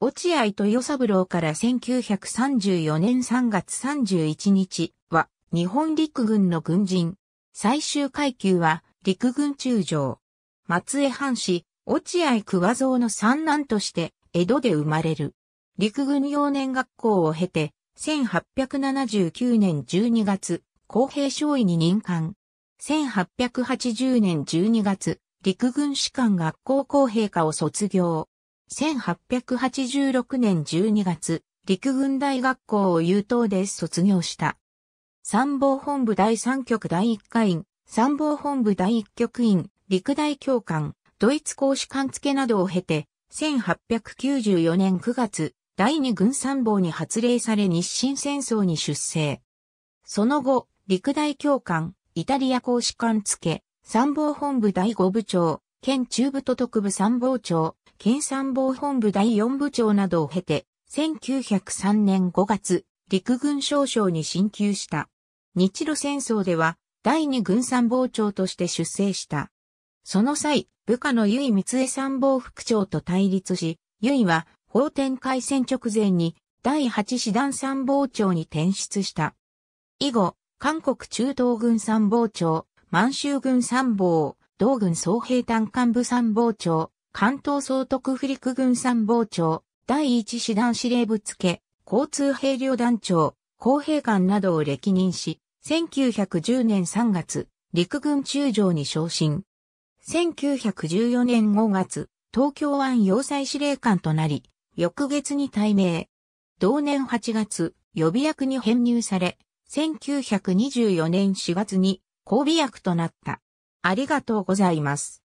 落合豊三郎から1934年3月31日は日本陸軍の軍人。最終階級は陸軍中将。松江藩士、落合桑蔵の三男として江戸で生まれる。陸軍幼年学校を経て、1879年12月、公平少尉に任官。1880年12月、陸軍士官学校公平科を卒業。1886年12月、陸軍大学校を優等で卒業した。参謀本部第3局第1課員、参謀本部第1局員、陸大教官、ドイツ公使官付などを経て、1894年9月、第二軍参謀に発令され日清戦争に出征。その後、陸大教官、イタリア公使官付、参謀本部第5部長、県中部都督部参謀長、県参謀本部第四部長などを経て、1903年5月、陸軍少将に進級した。日露戦争では、第二軍参謀長として出征した。その際、部下の由井光参謀副長と対立し、由井は、法典開戦直前に、第八師団参謀長に転出した。以後、韓国中東軍参謀長、満州軍参謀、同軍総兵団幹部参謀長、関東総督府陸軍参謀長、第一師団司令部付、交通兵旅団長、公兵官などを歴任し、1910年3月、陸軍中将に昇進。1914年5月、東京湾要塞司令官となり、翌月に退命。同年8月、予備役に編入され、1924年4月に、交尾役となった。ありがとうございます。